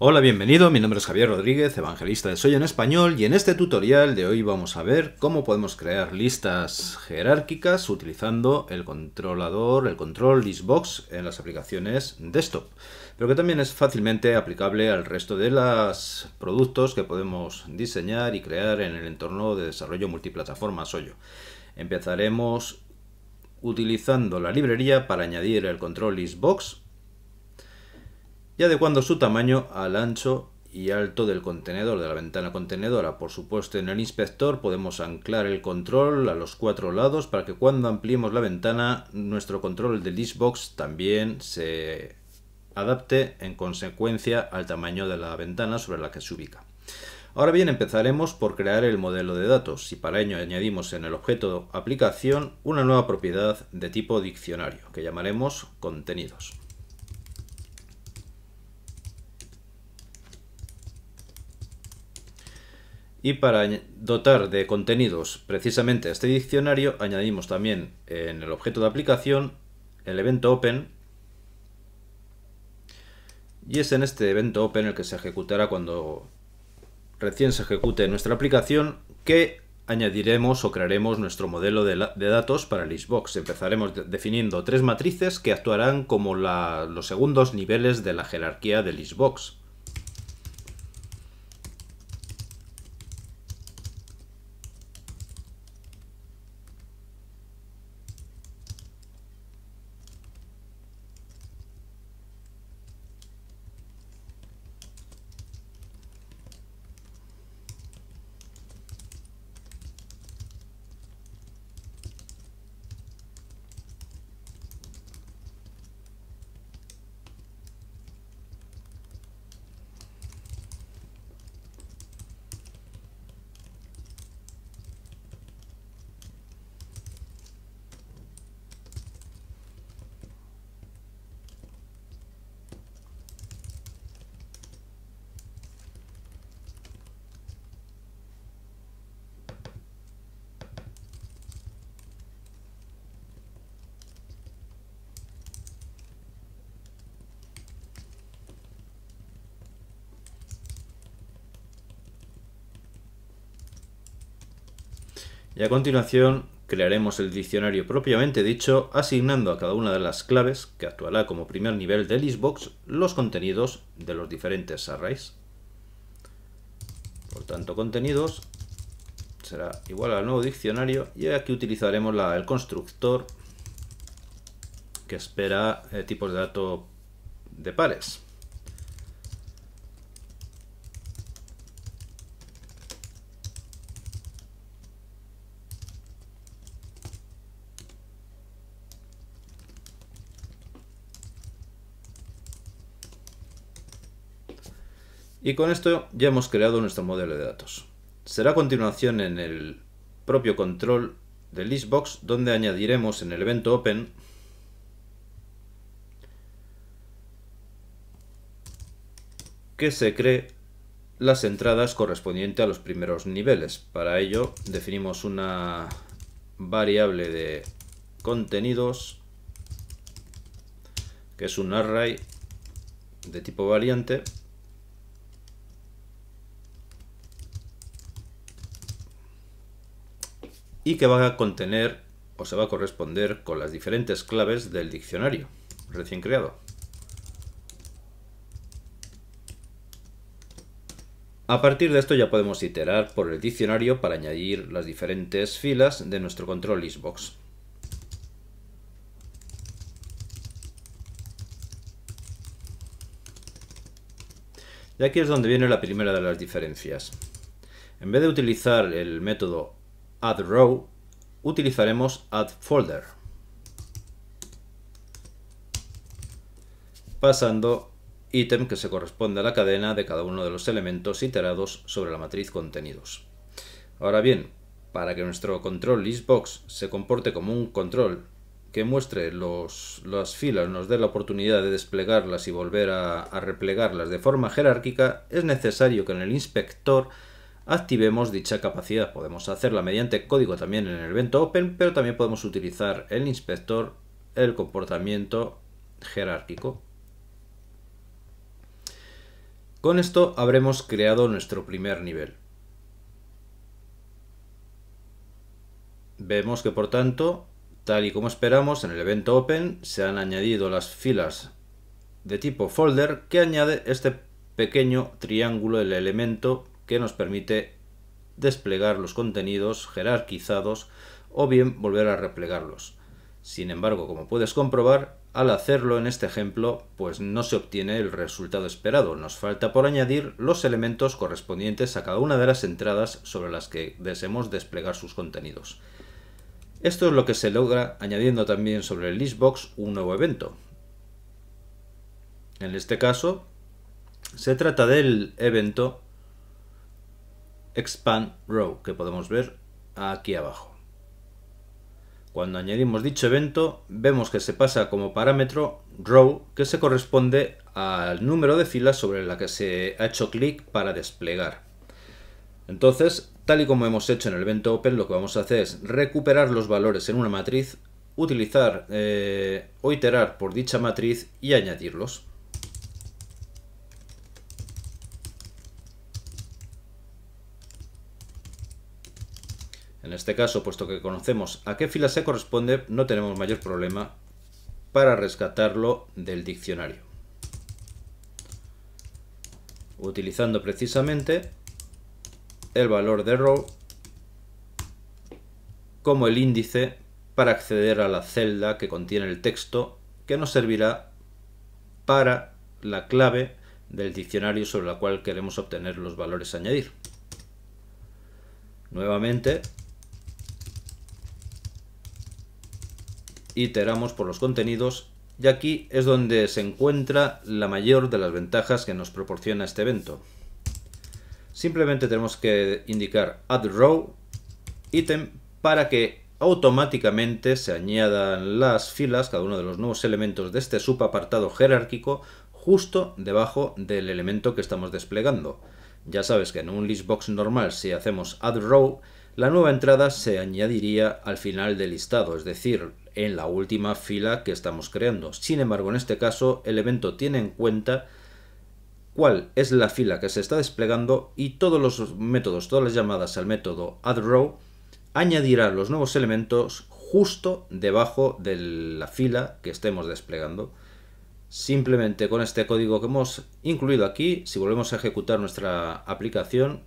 Hola, bienvenido, mi nombre es Javier Rodríguez, evangelista de SOYO en Español, y en este tutorial de hoy vamos a ver cómo podemos crear listas jerárquicas utilizando el controlador, el control listbox en las aplicaciones desktop, pero que también es fácilmente aplicable al resto de los productos que podemos diseñar y crear en el entorno de desarrollo multiplataforma Soyo. Empezaremos utilizando la librería para añadir el control listbox y adecuando su tamaño al ancho y alto del contenedor, de la ventana contenedora. Por supuesto, en el inspector podemos anclar el control a los cuatro lados para que cuando ampliemos la ventana, nuestro control del listbox también se adapte en consecuencia al tamaño de la ventana sobre la que se ubica. Ahora bien, empezaremos por crear el modelo de datos y para ello añadimos en el objeto aplicación una nueva propiedad de tipo diccionario que llamaremos contenidos. Y para dotar de contenidos precisamente a este diccionario, añadimos también en el objeto de aplicación el evento open. Y es en este evento open el que se ejecutará cuando recién se ejecute nuestra aplicación que añadiremos o crearemos nuestro modelo de, datos para el Empezaremos definiendo tres matrices que actuarán como los segundos niveles de la jerarquía del listbox. y a continuación crearemos el diccionario propiamente dicho asignando a cada una de las claves, que actuará como primer nivel del Xbox, los contenidos de los diferentes arrays. Por tanto, contenidos será igual al nuevo diccionario y aquí utilizaremos el constructor que espera eh, tipos de datos de pares. Y con esto ya hemos creado nuestro modelo de datos. Será a continuación en el propio control de listbox donde añadiremos en el evento open que se cree las entradas correspondientes a los primeros niveles. Para ello definimos una variable de contenidos que es un array de tipo variante y que va a contener o se va a corresponder con las diferentes claves del diccionario recién creado. A partir de esto ya podemos iterar por el diccionario para añadir las diferentes filas de nuestro control Xbox. Y aquí es donde viene la primera de las diferencias. En vez de utilizar el método add row, utilizaremos add folder. Pasando ítem que se corresponde a la cadena de cada uno de los elementos iterados sobre la matriz contenidos. Ahora bien, para que nuestro control listbox se comporte como un control que muestre los, las filas, nos dé la oportunidad de desplegarlas y volver a, a replegarlas de forma jerárquica, es necesario que en el inspector activemos dicha capacidad. Podemos hacerla mediante código también en el evento open, pero también podemos utilizar el inspector, el comportamiento jerárquico. Con esto habremos creado nuestro primer nivel. Vemos que por tanto, tal y como esperamos, en el evento Open se han añadido las filas de tipo folder que añade este pequeño triángulo, del elemento que nos permite desplegar los contenidos jerarquizados o bien volver a replegarlos. Sin embargo, como puedes comprobar, al hacerlo en este ejemplo, pues no se obtiene el resultado esperado. Nos falta por añadir los elementos correspondientes a cada una de las entradas sobre las que deseemos desplegar sus contenidos. Esto es lo que se logra añadiendo también sobre el listbox un nuevo evento. En este caso, se trata del evento Expand Row, que podemos ver aquí abajo. Cuando añadimos dicho evento, vemos que se pasa como parámetro row, que se corresponde al número de filas sobre la que se ha hecho clic para desplegar. Entonces, tal y como hemos hecho en el evento open, lo que vamos a hacer es recuperar los valores en una matriz, utilizar eh, o iterar por dicha matriz y añadirlos. En este caso, puesto que conocemos a qué fila se corresponde, no tenemos mayor problema para rescatarlo del diccionario. Utilizando precisamente el valor de row como el índice para acceder a la celda que contiene el texto que nos servirá para la clave del diccionario sobre la cual queremos obtener los valores a añadir. Nuevamente iteramos por los contenidos y aquí es donde se encuentra la mayor de las ventajas que nos proporciona este evento. Simplemente tenemos que indicar add row item para que automáticamente se añadan las filas, cada uno de los nuevos elementos de este subapartado jerárquico justo debajo del elemento que estamos desplegando. Ya sabes que en un listbox normal si hacemos add row, la nueva entrada se añadiría al final del listado, es decir, en la última fila que estamos creando. Sin embargo, en este caso, el evento tiene en cuenta cuál es la fila que se está desplegando y todos los métodos, todas las llamadas al método addRow añadirá los nuevos elementos justo debajo de la fila que estemos desplegando. Simplemente con este código que hemos incluido aquí, si volvemos a ejecutar nuestra aplicación,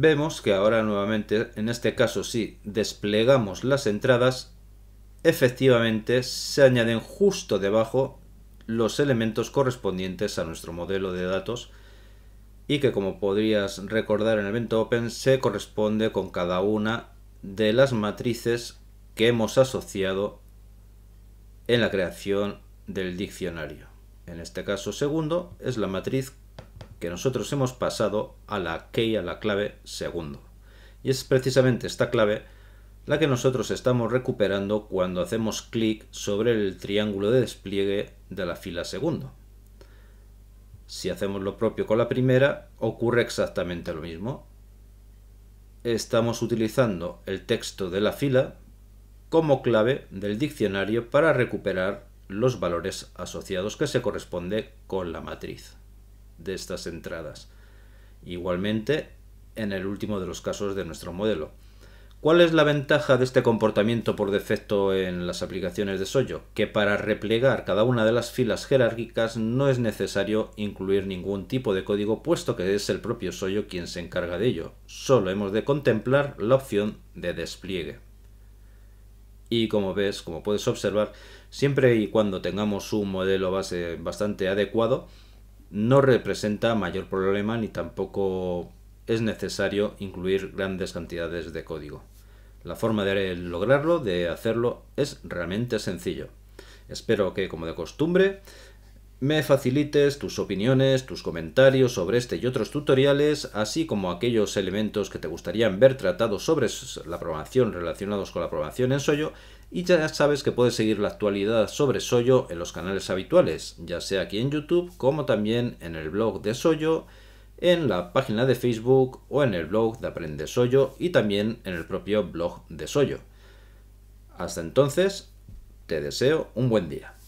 vemos que ahora nuevamente, en este caso si desplegamos las entradas, efectivamente se añaden justo debajo los elementos correspondientes a nuestro modelo de datos y que como podrías recordar en el evento open se corresponde con cada una de las matrices que hemos asociado en la creación del diccionario. En este caso segundo es la matriz que nosotros hemos pasado a la key, a la clave segundo. Y es precisamente esta clave la que nosotros estamos recuperando cuando hacemos clic sobre el triángulo de despliegue de la fila segundo. Si hacemos lo propio con la primera, ocurre exactamente lo mismo. Estamos utilizando el texto de la fila como clave del diccionario para recuperar los valores asociados que se corresponde con la matriz de estas entradas. Igualmente, en el último de los casos de nuestro modelo. ¿Cuál es la ventaja de este comportamiento por defecto en las aplicaciones de SOYO? Que para replegar cada una de las filas jerárquicas no es necesario incluir ningún tipo de código, puesto que es el propio SOYO quien se encarga de ello. Solo hemos de contemplar la opción de despliegue. Y como ves, como puedes observar, siempre y cuando tengamos un modelo base bastante adecuado, no representa mayor problema ni tampoco es necesario incluir grandes cantidades de código. La forma de lograrlo, de hacerlo, es realmente sencillo. Espero que, como de costumbre, me facilites tus opiniones, tus comentarios sobre este y otros tutoriales, así como aquellos elementos que te gustarían ver tratados sobre la programación relacionados con la programación en Soyo, y ya sabes que puedes seguir la actualidad sobre Soyo en los canales habituales, ya sea aquí en YouTube como también en el blog de Soyo, en la página de Facebook o en el blog de Aprende Soyo y también en el propio blog de Soyo. Hasta entonces, te deseo un buen día.